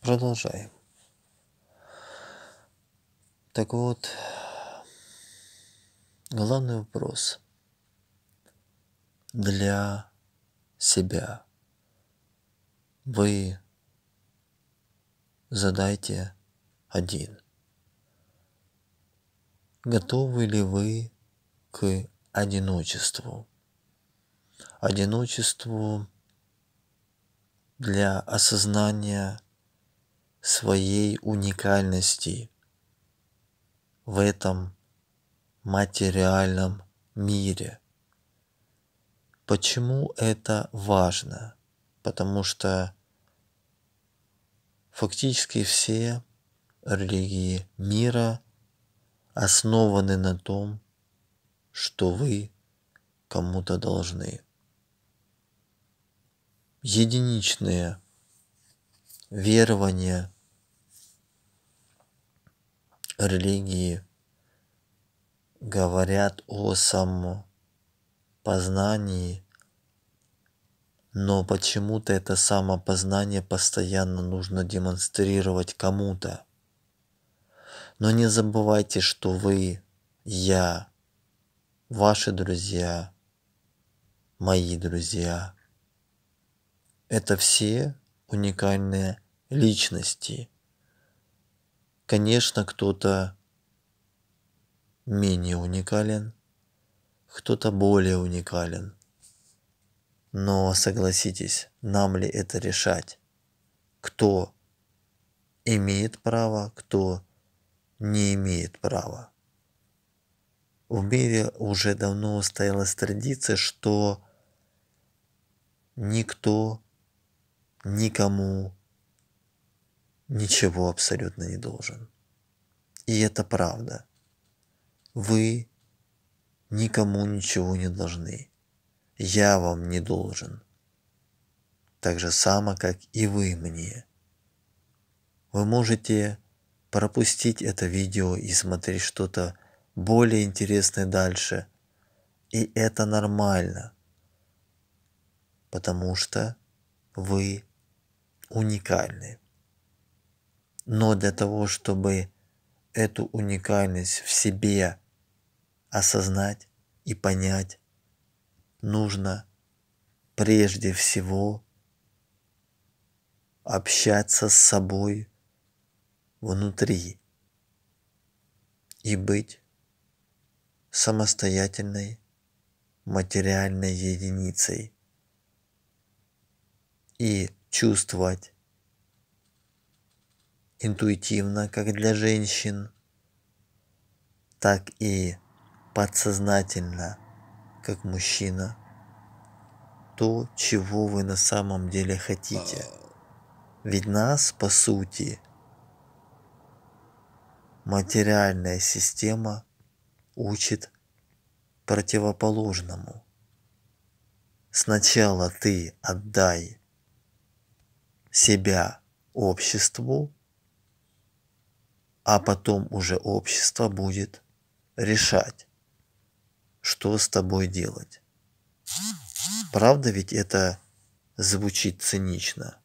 Продолжаем. Так вот, главный вопрос для себя. Вы задайте один. Готовы ли вы к одиночеству? Одиночеству для осознания своей уникальности в этом материальном мире. Почему это важно? Потому что фактически все религии мира основаны на том, что вы кому-то должны. Единичные верования, религии говорят о самопознании, но почему-то это самопознание постоянно нужно демонстрировать кому-то. Но не забывайте, что вы, я, ваши друзья, мои друзья. Это все уникальные личности. Конечно, кто-то менее уникален, кто-то более уникален. Но согласитесь, нам ли это решать? Кто имеет право, кто не имеет права? В мире уже давно устоялась традиция, что никто никому ничего абсолютно не должен. И это правда. Вы никому ничего не должны. Я вам не должен. Так же само, как и вы мне. Вы можете пропустить это видео и смотреть что-то более интересное дальше. И это нормально. Потому что вы уникальны. Но для того, чтобы эту уникальность в себе осознать и понять, нужно прежде всего общаться с собой внутри и быть самостоятельной материальной единицей и чувствовать интуитивно, как для женщин, так и подсознательно, как мужчина, то, чего вы на самом деле хотите. Ведь нас, по сути, материальная система учит противоположному. Сначала ты отдай себя обществу, а потом уже общество будет решать, что с тобой делать. Правда ведь это звучит цинично?